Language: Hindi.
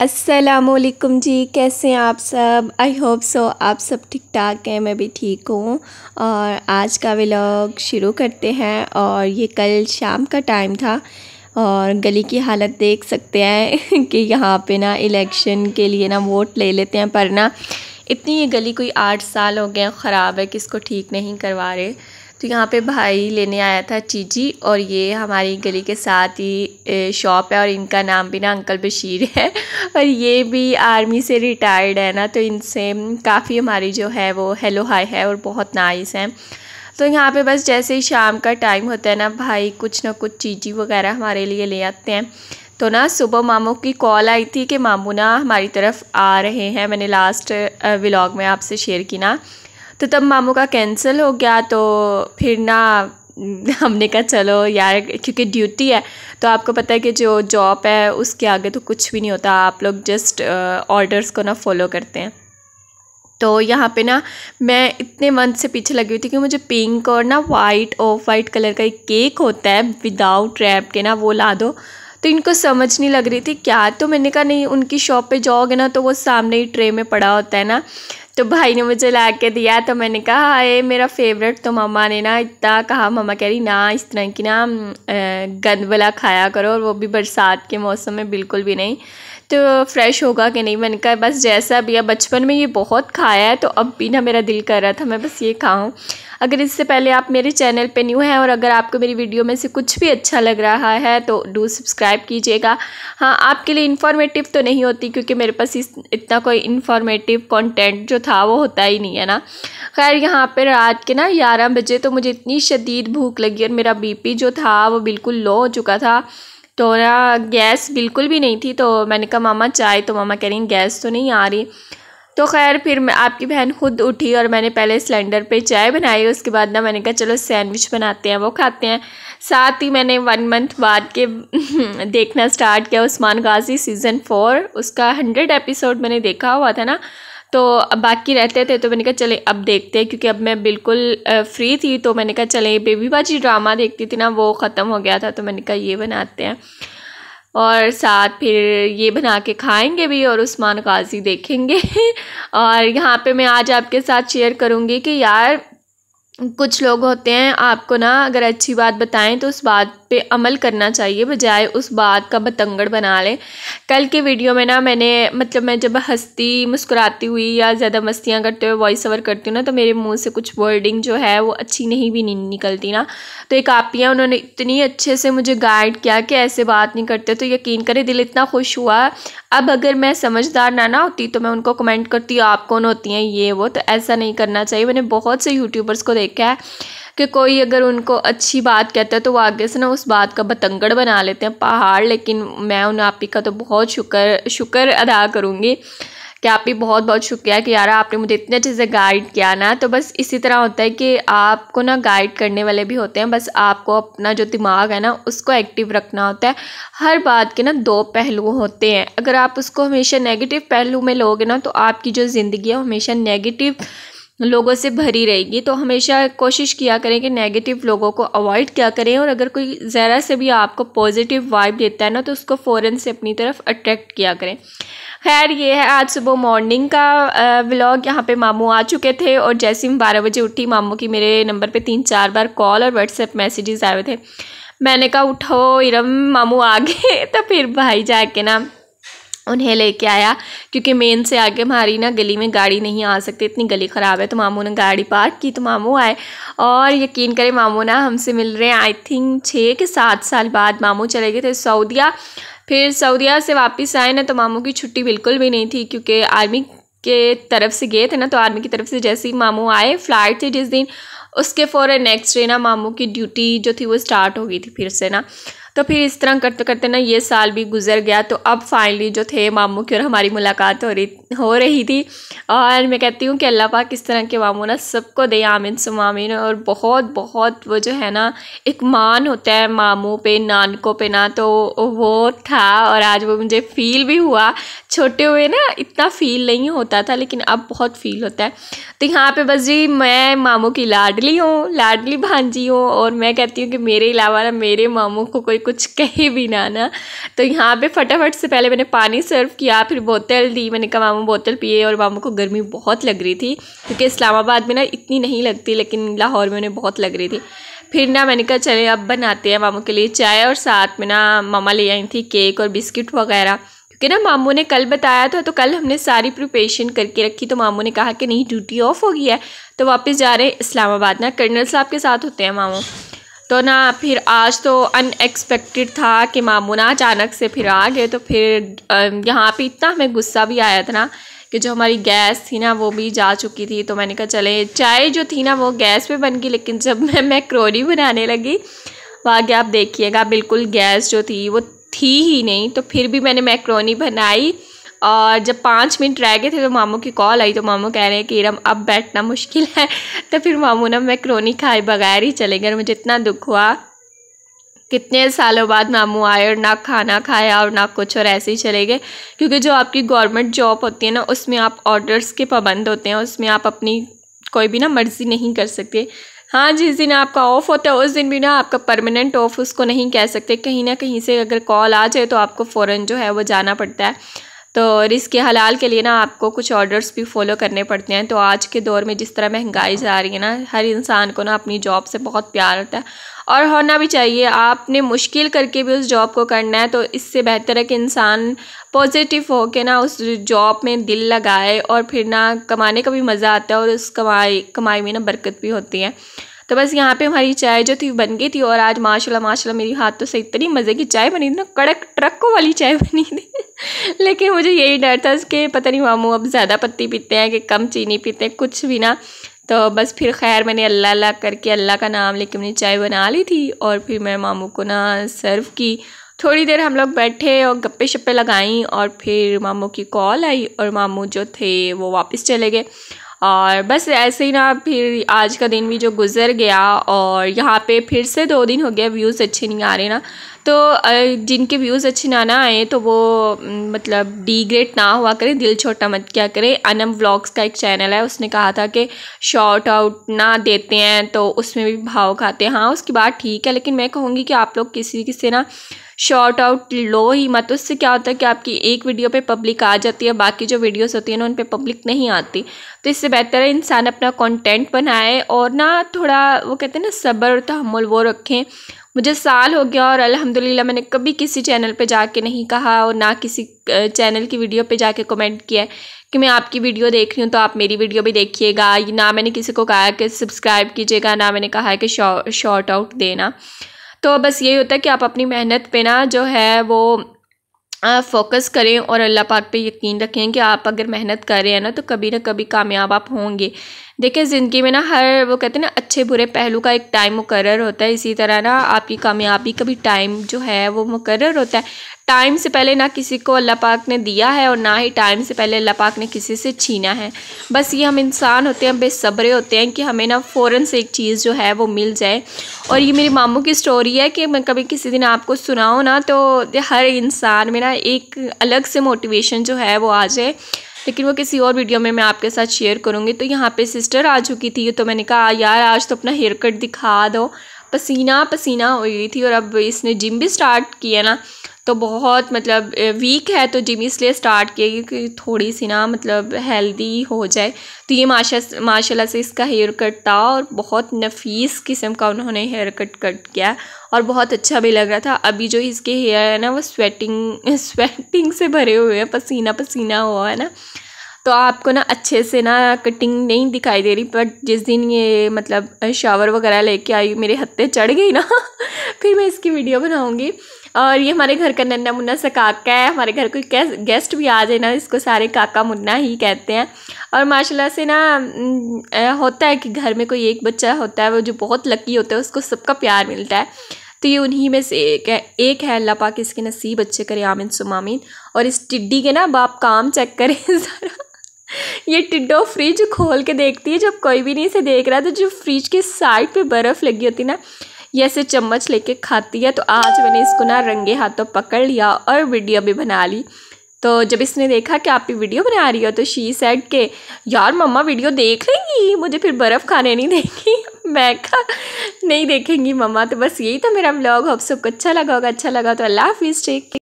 असलकुम जी कैसे हैं आप सब आई होप सो आप सब ठीक ठाक हैं मैं भी ठीक हूँ और आज का व्लॉग शुरू करते हैं और ये कल शाम का टाइम था और गली की हालत देख सकते हैं कि यहाँ पे ना इलेक्शन के लिए ना वोट ले लेते हैं पर ना इतनी ये गली कोई आठ साल हो गए ख़राब है कि इसको ठीक नहीं करवा रहे तो यहाँ पे भाई लेने आया था चीज़ी और ये हमारी गली के साथ ही शॉप है और इनका नाम भी ना अंकल बशीर है और ये भी आर्मी से रिटायर्ड है ना तो इनसे काफ़ी हमारी जो है वो हेलो हाय है और बहुत नाइस हैं तो यहाँ पे बस जैसे ही शाम का टाइम होता है ना भाई कुछ ना कुछ चीज़ी वगैरह हमारे लिए ले आते हैं तो ना सुबह मामू की कॉल आई थी कि मामू ना हमारी तरफ आ रहे हैं मैंने लास्ट व्लॉग में आपसे शेयर की ना तो तब मामू का कैंसिल हो गया तो फिर ना हमने कहा चलो यार क्योंकि ड्यूटी है तो आपको पता है कि जो जॉब है उसके आगे तो कुछ भी नहीं होता आप लोग जस्ट ऑर्डर्स को ना फॉलो करते हैं तो यहाँ पे ना मैं इतने मंथ से पीछे लगी हुई थी कि मुझे पिंक और ना वाइट ऑफ वाइट कलर का एक केक होता है विदाउट रैप के ना वो ला दो तो इनको समझ नहीं लग रही थी क्या तो मैंने कहा नहीं उनकी शॉप पे जाओगे ना तो वो सामने ही ट्रे में पड़ा होता है ना तो भाई ने मुझे ला के दिया तो मैंने कहा हाय मेरा फेवरेट तो मम्मा ने ना इतना कहा मम्मा कह रही ना इस तरह की ना गंद वाला खाया करो और वो भी बरसात के मौसम में बिल्कुल भी नहीं तो फ्रेश होगा कि नहीं मैंने कहा बस जैसा भी है बचपन में ये बहुत खाया है तो अब भी ना मेरा दिल कर रहा था मैं बस ये खाऊँ अगर इससे पहले आप मेरे चैनल पे न्यू हैं और अगर आपको मेरी वीडियो में से कुछ भी अच्छा लग रहा है तो डू सब्सक्राइब कीजिएगा हाँ आपके लिए इन्फॉर्मेटिव तो नहीं होती क्योंकि मेरे पास इस इतना कोई इन्फॉर्मेटिव कॉन्टेंट जो था वो होता ही नहीं है ना खैर यहाँ पर रात के ना ग्यारह बजे तो मुझे इतनी शदीद भूख लगी और मेरा बी जो था वो बिल्कुल लो हो चुका था तो ना गैस बिल्कुल भी नहीं थी तो मैंने कहा मामा चाय तो मामा कह रही गैस तो नहीं आ रही तो खैर फिर मैं आपकी बहन खुद उठी और मैंने पहले सिलेंडर पे चाय बनाई उसके बाद ना मैंने कहा चलो सैंडविच बनाते हैं वो खाते हैं साथ ही मैंने वन मंथ बाद के देखना स्टार्ट किया उस्मान गाजी सीज़न फोर उसका हंड्रेड एपिसोड मैंने देखा हुआ था ना तो अब बाकी रहते थे तो मैंने कहा चले अब देखते हैं क्योंकि अब मैं बिल्कुल फ्री थी तो मैंने कहा चले बेबी बाजी ड्रामा देखती थी ना वो ख़त्म हो गया था तो मैंने कहा ये बनाते हैं और साथ फिर ये बना के खाएंगे भी और उस्मान गाजी देखेंगे और यहाँ पे मैं आज आपके साथ शेयर करूँगी कि यार कुछ लोग होते हैं आपको ना अगर अच्छी बात बताएं तो उस बात पे अमल करना चाहिए बजाय उस बात का बतंगड़ बना लें कल के वीडियो में ना मैंने मतलब मैं जब हंसती मुस्कुराती हुई या ज़्यादा मस्तियाँ करते हुए वॉइस ओवर करती हूँ ना तो मेरे मुंह से कुछ वर्डिंग जो है वो अच्छी नहीं भी नहीं निकलती ना तो एक आप उन्होंने इतनी अच्छे से मुझे गाइड किया कि ऐसे बात नहीं करते तो यकीन करें दिल इतना खुश हुआ अब अगर मैं समझदार ना ना होती तो मैं उनको कमेंट करती आप कौन होती हैं ये वो तो ऐसा नहीं करना चाहिए मैंने बहुत से यूट्यूबर्स को देख देखा है कि कोई अगर उनको अच्छी बात कहता है तो वो आगे से ना उस बात का बतंगड़ बना लेते हैं पहाड़ लेकिन मैं उन आप ही का तो बहुत शुक्र शुक्र अदा करूँगी कि आप भी बहुत बहुत शुक्रिया कि यार आपने मुझे इतने अच्छे से गाइड किया ना तो बस इसी तरह होता है कि आपको ना गाइड करने वाले भी होते हैं बस आपको अपना जो दिमाग है ना उसको एक्टिव रखना होता है हर बात के ना दो पहलू होते हैं अगर आप उसको हमेशा नेगेटिव पहलू में लोगे ना तो आपकी जो ज़िंदगी है हमेशा नेगेटिव लोगों से भरी रहेगी तो हमेशा कोशिश किया करें कि नेगेटिव लोगों को अवॉइड किया करें और अगर कोई ज़रा से भी आपको पॉजिटिव वाइब देता है ना तो उसको फ़ौर से अपनी तरफ अट्रैक्ट किया करें खैर ये है आज सुबह मॉर्निंग का व्लॉग यहाँ पे मामू आ चुके थे और जैसे ही बारह बजे उठी मामू की मेरे नंबर पे तीन चार बार कॉल और व्हाट्सएप मैसेजेस आए थे मैंने कहा उठो इरम मामू आ गए तो फिर भाई जाके ना उन्हें लेके आया क्योंकि मेन से आगे हमारी ना गली में गाड़ी नहीं आ सकती इतनी गली ख़राब है तो मामू ने गाड़ी पार्क की तो मामू आए और यकीन करें मामू ना हमसे मिल रहे हैं आई थिंक छः के सात साल बाद मामू चले गए थे सऊदिया फिर सऊदिया से वापस आए ना तो मामू की छुट्टी बिल्कुल भी नहीं थी क्योंकि आर्मी के तरफ से गए थे ना तो आर्मी की तरफ से जैसे ही मामू आए फ्लाइट थी जिस दिन उसके फॉर नेक्स्ट डे ना मामू की ड्यूटी जो थी वो स्टार्ट हो गई थी फिर से ना तो फिर इस तरह करते करते ना ये साल भी गुजर गया तो अब फाइनली जो थे मामू की और हमारी मुलाकात हो रही हो रही थी और मैं कहती हूँ कि अल्लाह पाक इस तरह के मामू ना सबको दे आमिन सुम और बहुत बहुत वो जो है ना एक मान होता है मामू पे नानकों पे ना तो वो था और आज वो मुझे फ़ील भी हुआ छोटे हुए ना इतना फ़ील नहीं होता था लेकिन अब बहुत फ़ील होता है तो यहाँ पर बस जी मैं मामू की लाडली हूँ लाडली भांजी हूँ और मैं कहती हूँ कि मेरे अलावा ना मेरे मामू को कोई कुछ कहे भी ना ना तो यहाँ पे फटाफट से पहले मैंने पानी सर्व किया फिर बोतल दी मैंने कहा मामू बोतल पिए और मामू को गर्मी बहुत लग रही थी क्योंकि इस्लामाबाद में ना इतनी नहीं लगती लेकिन लाहौर में उन्हें बहुत लग रही थी फिर ना मैंने कहा चले अब बनाते हैं मामू के लिए चाय और साथ में ना मामा ले आई थी केक और बिस्किट वगैरह क्योंकि ना मामू ने कल बताया था तो कल हमने सारी प्रिपरेशन करके रखी तो मामू ने कहा कि नहीं ड्यूटी ऑफ हो गई है तो वापस जा रहे हैं इस्लामाबाद ना कर्नल साहब के साथ होते हैं मामू तो ना फिर आज तो अनएक्सपेक्टेड था कि मामूना अचानक से फिर आ गए तो फिर यहाँ पे इतना हमें गुस्सा भी आया था ना कि जो हमारी गैस थी ना वो भी जा चुकी थी तो मैंने कहा चले चाय जो थी ना वो गैस पे बन गई लेकिन जब मैं मैक्रोनी बनाने लगी आगे आप देखिएगा बिल्कुल गैस जो थी वो थी ही नहीं तो फिर भी मैंने मैक्रोनी बनाई और जब पाँच मिनट रह गए थे तो मामू की कॉल आई तो मामू कह रहे हैं कि इरम अब बैठना मुश्किल है तो फिर मामू ना मैक्रोनी खाए बगैर ही चले गए मुझे इतना दुख हुआ कितने सालों बाद मामू आए और ना खाना खाया और ना कुछ और ऐसे ही चले गए क्योंकि जो आपकी गवर्नमेंट जॉब होती है ना उसमें आप ऑर्डर्स के पाबंद होते हैं उसमें आप अपनी कोई भी ना मर्ज़ी नहीं कर सकते हाँ जिस दिन आपका ऑफ़ होता है उस दिन भी ना आपका परमानेंट ऑफ़ उसको नहीं कह सकते कहीं ना कहीं से अगर कॉल आ जाए तो आपको फ़ौरन जो है वो जाना पड़ता है तो रिस्क हलाल के लिए ना आपको कुछ ऑर्डर्स भी फॉलो करने पड़ते हैं तो आज के दौर में जिस तरह महंगाई जा रही है ना हर इंसान को ना अपनी जॉब से बहुत प्यार होता है और होना भी चाहिए आपने मुश्किल करके भी उस जॉब को करना है तो इससे बेहतर है कि इंसान पॉजिटिव हो के ना उस जॉब में दिल लगाए और फिर ना कमाने का भी मज़ा आता है और उस कमाई कमाई में ना बरकत भी होती है तो बस यहाँ पे हमारी चाय जो थी बन गई थी और आज माशाल्लाह माशाल्लाह मेरी हाथ तो से इतनी मज़े की चाय बनी थी ना कड़क ट्रकों वाली चाय बनी थी लेकिन मुझे यही डर था कि पता नहीं मामू अब ज़्यादा पत्ती पीते हैं कि कम चीनी पीते हैं कुछ भी ना तो बस फिर खैर मैंने अल्लाह अल्लाह करके अल्लाह का नाम लेके मैंने चाय बना ली थी और फिर मैं मामू को ना सर्व की थोड़ी देर हम लोग बैठे और गप्पे शप्पे लगाई और फिर मामू की कॉल आई और मामू जो थे वो वापस चले गए और बस ऐसे ही ना फिर आज का दिन भी जो गुजर गया और यहाँ पे फिर से दो दिन हो गया व्यूज़ अच्छे नहीं आ रहे ना तो जिनके व्यूज़ अच्छे ना ना आए तो वो मतलब डिग्रेड ना हुआ करें दिल छोटा मत क्या करें अनम व्लॉग्स का एक चैनल है उसने कहा था कि शॉर्ट आउट ना देते हैं तो उसमें भी भाव खाते हैं हाँ उसकी बात ठीक है लेकिन मैं कहूँगी कि आप लोग किसी किसी ना शॉर्ट आउट लो ही मत उससे क्या होता है कि आपकी एक वीडियो पे पब्लिक आ जाती है बाकी जो वीडियोस होती हैं ना उन पर पब्लिक नहीं आती तो इससे बेहतर है इंसान अपना कंटेंट बनाए और ना थोड़ा वो कहते हैं ना सब्र और तहमुल वो रखें मुझे साल हो गया और अल्हम्दुलिल्लाह मैंने कभी किसी चैनल पे जाके नहीं कहा और ना किसी चैनल की वीडियो पे जाके कमेंट किया है कि मैं आपकी वीडियो देख रही हूँ तो आप मेरी वीडियो भी देखिएगा ना मैंने किसी को कहा कि सब्सक्राइब कीजिएगा ना मैंने कहा है कि शॉर्ट आउट देना तो बस यही होता है कि आप अपनी मेहनत पे ना जो है वो फ़ोकस करें और अल्लाह पाक पे यकीन रखें कि आप अगर मेहनत कर रहे हैं ना तो कभी ना कभी कामयाब आप होंगे देखिए ज़िंदगी में ना हर वो कहते हैं ना अच्छे बुरे पहलू का एक टाइम मुकर होता है इसी तरह ना आपकी कामयाबी का भी टाइम जो है वो मुकर होता है टाइम से पहले ना किसी को अल्लाह पाक ने दिया है और ना ही टाइम से पहले अल्लाह पाक ने किसी से छीना है बस ये हम इंसान होते हैं बेसब्रे होते हैं कि हमें ना फ़ौर से एक चीज़ जो है वो मिल जाए और ये मेरी मामू की स्टोरी है कि मैं कभी किसी दिन आपको सुनाऊँ ना तो हर इंसान में ना एक अलग से मोटिवेशन जो है वो आ जाए लेकिन वो किसी और वीडियो में मैं आपके साथ शेयर करूँगी तो यहाँ पे सिस्टर आ चुकी थी तो मैंने कहा यार आज तो अपना हेयर कट दिखा दो पसीना पसीना हो गई थी और अब इसने जिम भी स्टार्ट किया ना तो बहुत मतलब वीक है तो जिम इसलिए स्टार्ट किए कि थोड़ी सी ना मतलब हेल्दी हो जाए तो ये माशा माशा से इसका हेयर कट था और बहुत नफीस किस्म का उन्होंने हेयर कट कट किया और बहुत अच्छा भी लग रहा था अभी जो इसके हेयर है ना वो स्वेटिंग स्वेटिंग से भरे हुए हैं पसीना पसीना हुआ है ना तो आपको ना अच्छे से ना कटिंग नहीं दिखाई दे रही बट जिस दिन ये मतलब शावर वगैरह लेके आई मेरे हत्ते चढ़ गई ना फिर मैं इसकी वीडियो बनाऊँगी और ये हमारे घर का नन्ना मुन्ना सा काका है हमारे घर कोई गेस्ट भी आ जाए ना इसको सारे काका मुन्ना ही कहते हैं और माशाल्लाह से ना होता है कि घर में कोई एक बच्चा होता है वो जो बहुत लकी होता है उसको सबका प्यार मिलता है तो ये उन्हीं में से एक है एक है अल्लाह पाक इसके नसीब अच्छे करे आमिन सुमामिन और इस टिड्डी के ना बाप काम चेक करें ज़रा ये टिड्डो फ्रिज खोल के देखती है जब कोई भी नहीं इसे देख रहा तो जो फ्रिज के साइड पे बर्फ़ लगी होती ना ये ऐसे चम्मच लेके खाती है तो आज मैंने इसको ना रंगे हाथों पकड़ लिया और वीडियो भी बना ली तो जब इसने देखा कि आप वीडियो बना रही हो तो शी सेड के यार मम्मा वीडियो देख लेंगी मुझे फिर बर्फ़ खाने नहीं देंगी मैं कहा नहीं देखेंगी मम्मा तो बस यही था मेरा ब्लॉग आप सबको अच्छा लगा होगा अच्छा लगा तो अल्लाह हाफिज़ टेक